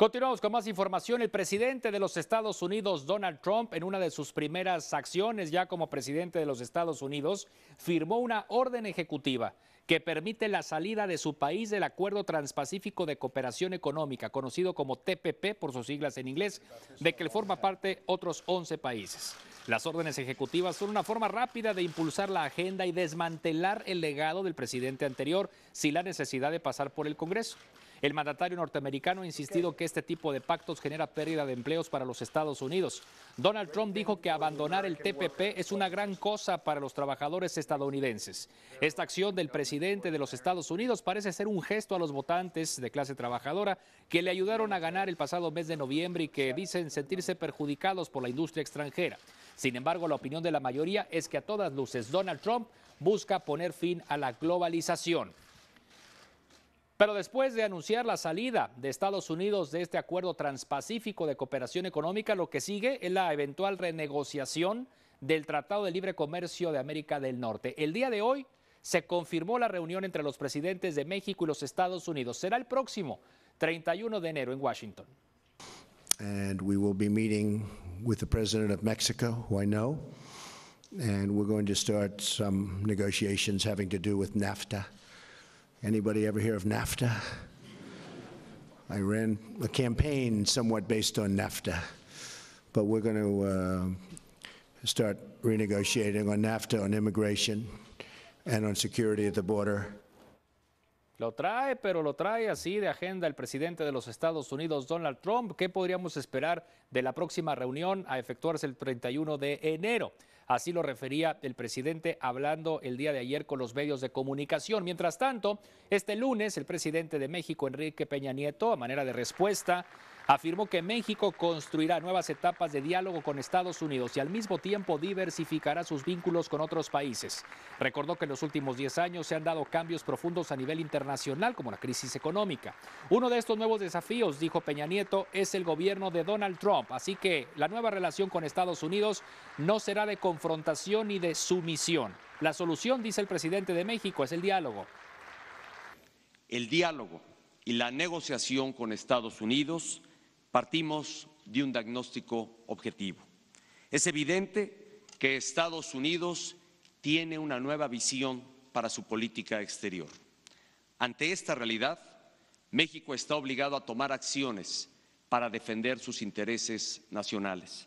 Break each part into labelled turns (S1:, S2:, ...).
S1: Continuamos con más información. El presidente de los Estados Unidos, Donald Trump, en una de sus primeras acciones ya como presidente de los Estados Unidos, firmó una orden ejecutiva que permite la salida de su país del Acuerdo Transpacífico de Cooperación Económica, conocido como TPP por sus siglas en inglés, de que forma parte otros 11 países. Las órdenes ejecutivas son una forma rápida de impulsar la agenda y desmantelar el legado del presidente anterior sin la necesidad de pasar por el Congreso. El mandatario norteamericano ha insistido que este tipo de pactos genera pérdida de empleos para los Estados Unidos. Donald Trump dijo que abandonar el TPP es una gran cosa para los trabajadores estadounidenses. Esta acción del presidente de los Estados Unidos parece ser un gesto a los votantes de clase trabajadora que le ayudaron a ganar el pasado mes de noviembre y que dicen sentirse perjudicados por la industria extranjera. Sin embargo, la opinión de la mayoría es que a todas luces Donald Trump busca poner fin a la globalización. Pero después de anunciar la salida de Estados Unidos de este acuerdo transpacífico de cooperación económica, lo que sigue es la eventual renegociación del Tratado de Libre Comercio de América del Norte. El día de hoy se confirmó la reunión entre los presidentes de México y los Estados Unidos. Será el próximo 31 de enero en Washington.
S2: And we will be meeting with the president of Mexico, who I know, and we're going to start some negotiations having to do with NAFTA. Anybody ever hear of NAFTA? I ran a campaign somewhat based on NAFTA, but we're going to uh, start renegotiating on NAFTA, on immigration, and on security at the border,
S1: Lo trae, pero lo trae así de agenda el presidente de los Estados Unidos, Donald Trump. ¿Qué podríamos esperar de la próxima reunión a efectuarse el 31 de enero? Así lo refería el presidente hablando el día de ayer con los medios de comunicación. Mientras tanto, este lunes el presidente de México, Enrique Peña Nieto, a manera de respuesta afirmó que México construirá nuevas etapas de diálogo con Estados Unidos y al mismo tiempo diversificará sus vínculos con otros países. Recordó que en los últimos 10 años se han dado cambios profundos a nivel internacional, como la crisis económica. Uno de estos nuevos desafíos, dijo Peña Nieto, es el gobierno de Donald Trump, así que la nueva relación con Estados Unidos no será de confrontación ni de sumisión. La solución, dice el presidente de México, es el
S3: diálogo. El diálogo y la negociación con Estados Unidos Partimos de un diagnóstico objetivo. Es evidente que Estados Unidos tiene una nueva visión para su política exterior. Ante esta realidad, México está obligado a tomar acciones para defender sus intereses nacionales.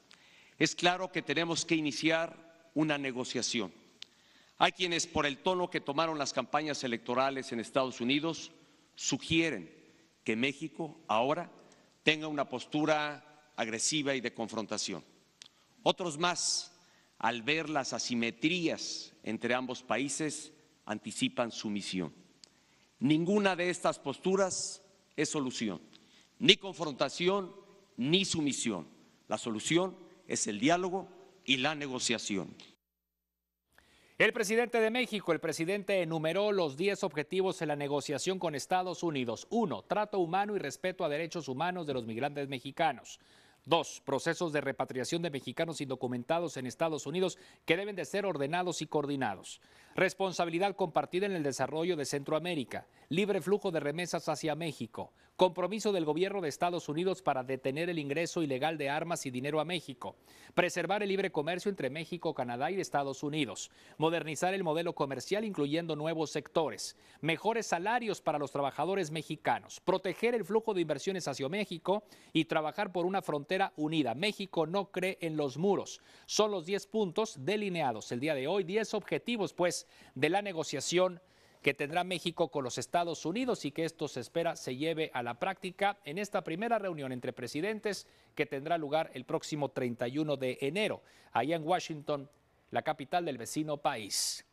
S3: Es claro que tenemos que iniciar una negociación. Hay quienes, por el tono que tomaron las campañas electorales en Estados Unidos, sugieren que México ahora tenga una postura agresiva y de confrontación. Otros más, al ver las asimetrías entre ambos países, anticipan sumisión. Ninguna de estas posturas es solución, ni confrontación ni sumisión. La solución es el diálogo y la negociación.
S1: El presidente de México, el presidente enumeró los 10 objetivos en la negociación con Estados Unidos. Uno, Trato humano y respeto a derechos humanos de los migrantes mexicanos. Dos, Procesos de repatriación de mexicanos indocumentados en Estados Unidos que deben de ser ordenados y coordinados responsabilidad compartida en el desarrollo de Centroamérica, libre flujo de remesas hacia México, compromiso del gobierno de Estados Unidos para detener el ingreso ilegal de armas y dinero a México, preservar el libre comercio entre México, Canadá y Estados Unidos, modernizar el modelo comercial incluyendo nuevos sectores, mejores salarios para los trabajadores mexicanos, proteger el flujo de inversiones hacia México y trabajar por una frontera unida. México no cree en los muros. Son los 10 puntos delineados el día de hoy, 10 objetivos pues de la negociación que tendrá México con los Estados Unidos y que esto se espera se lleve a la práctica en esta primera reunión entre presidentes que tendrá lugar el próximo 31 de enero, allá en Washington, la capital del vecino país.